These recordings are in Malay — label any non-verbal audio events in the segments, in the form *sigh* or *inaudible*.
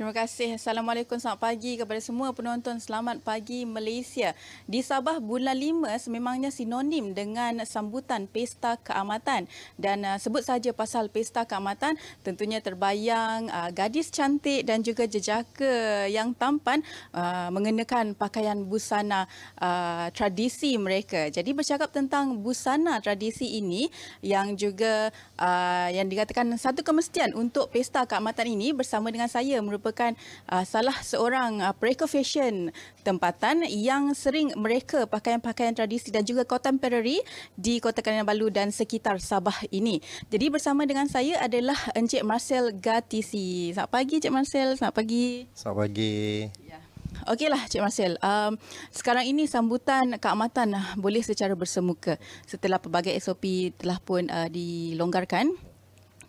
Terima kasih. Assalamualaikum. Selamat pagi kepada semua penonton. Selamat pagi Malaysia. Di Sabah bulan lima sememangnya sinonim dengan sambutan Pesta Keamatan. Dan uh, sebut saja pasal Pesta Keamatan, tentunya terbayang uh, gadis cantik dan juga jejaka yang tampan uh, mengenakan pakaian busana uh, tradisi mereka. Jadi bercakap tentang busana tradisi ini yang juga uh, yang dikatakan satu kemestian untuk Pesta Keamatan ini bersama dengan saya merupakan merupakan uh, salah seorang uh, pereka fashion tempatan yang sering mereka pakaian-pakaian tradisi dan juga kota contemporary di Kota Kinabalu dan sekitar Sabah ini. Jadi bersama dengan saya adalah Encik Marcel Gatisi. Selamat pagi Encik Marcel, selamat pagi. Selamat pagi. Ya. Okeylah Cik Marcel. Um, sekarang ini sambutan keamatan uh, boleh secara bersemuka setelah pelbagai SOP telah pun uh, dilonggarkan.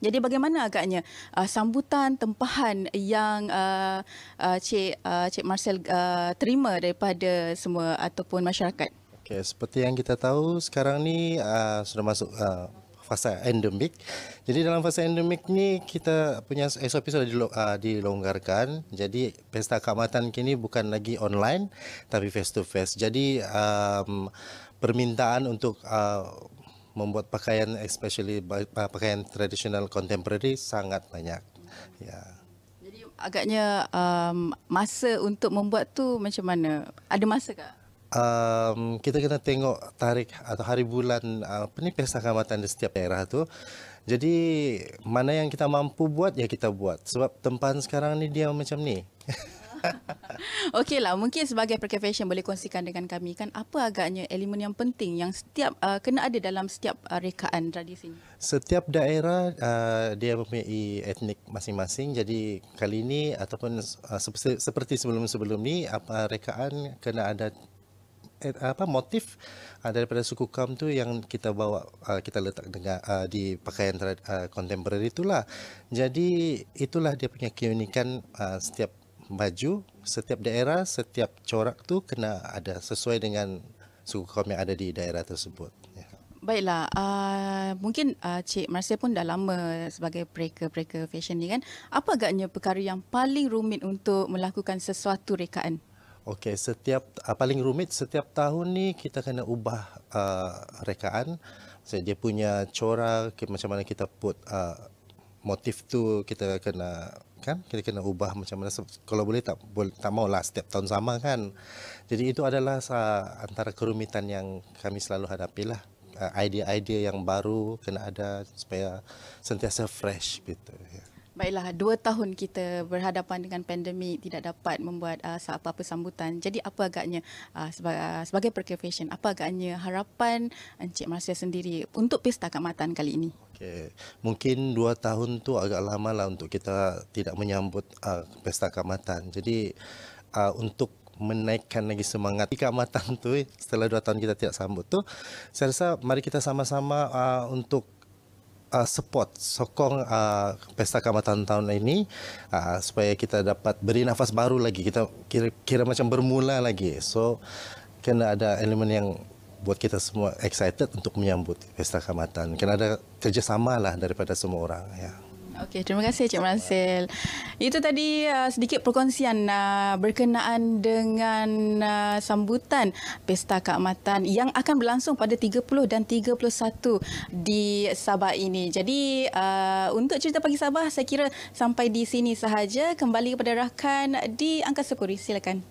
Jadi bagaimana agaknya uh, sambutan tempahan yang uh, uh, Cik uh, Cik Marcel uh, terima daripada semua ataupun masyarakat? Okey, seperti yang kita tahu sekarang ni uh, sudah masuk uh, fasa endemik. Jadi dalam fasa endemik ni kita punya SOP sudah uh, dilonggarkan. Jadi pesta keamatan kini bukan lagi online tapi face to face. Jadi um, permintaan untuk uh, membuat pakaian especially pakaian tradisional contemporary sangat banyak. Ya. Jadi agaknya um, masa untuk membuat tu macam mana? Ada masa ke? Um, kita kena tengok tarikh atau hari bulan uh, apa ni pesta kamatan di setiap daerah tu. Jadi mana yang kita mampu buat ya kita buat. Sebab tempahan sekarang ni dia macam ni. *laughs* *laughs* Okey lah, mungkin sebagai fashion boleh kongsikan dengan kami kan apa agaknya elemen yang penting yang setiap uh, kena ada dalam setiap uh, rekaan tradisi ini? Setiap daerah uh, dia mempunyai etnik masing-masing. Jadi kali ini ataupun uh, seperti sebelum-sebelum ni apa uh, rekaan kena ada eh, apa motif uh, daripada suku kaum tu yang kita bawa uh, kita letak dengan uh, di pakaian uh, contemporary itulah. Jadi itulah dia punya keunikan uh, setiap baju setiap daerah setiap corak tu kena ada sesuai dengan suku kaum yang ada di daerah tersebut ya. Baiklah, uh, mungkin uh, Cik Marsia pun dah lama sebagai breaker-breaker fashion ni kan. Apa agaknya perkara yang paling rumit untuk melakukan sesuatu rekaan? Okey, setiap uh, paling rumit setiap tahun ni kita kena ubah uh, rekaan. So, dia punya corak, macam mana kita put uh, motif tu, kita kena kan kita kena ubah macam mana kalau boleh tak boleh tak maulah setiap tahun sama kan jadi itu adalah antara kerumitan yang kami selalu hadapi lah idea-idea yang baru kena ada supaya sentiasa fresh gitu ya Baiklah, dua tahun kita berhadapan dengan pandemik tidak dapat membuat uh, ah, apa-apa sambutan. Jadi apa agaknya uh, sebagai, uh, sebagai perkefesyen, apa agaknya harapan Encik Marsya sendiri untuk Pesta Kak kali ini? Okay. Mungkin dua tahun tu agak lama lah untuk kita tidak menyambut uh, Pesta Kak Jadi uh, untuk menaikkan lagi semangat di Kak tu setelah dua tahun kita tidak sambut tu, saya rasa mari kita sama-sama uh, untuk uh, support sokong uh, pesta kamatan tahun ini uh, supaya kita dapat beri nafas baru lagi kita kira, kira macam bermula lagi so kena ada elemen yang buat kita semua excited untuk menyambut pesta kamatan kena ada kerjasama lah daripada semua orang ya Okey, terima kasih Cik Marasil. Itu tadi uh, sedikit perkongsian uh, berkenaan dengan uh, sambutan Pesta Keamatan yang akan berlangsung pada 30 dan 31 di Sabah ini. Jadi, uh, untuk cerita pagi Sabah, saya kira sampai di sini sahaja. Kembali kepada rakan di Angkasa Puri. Silakan.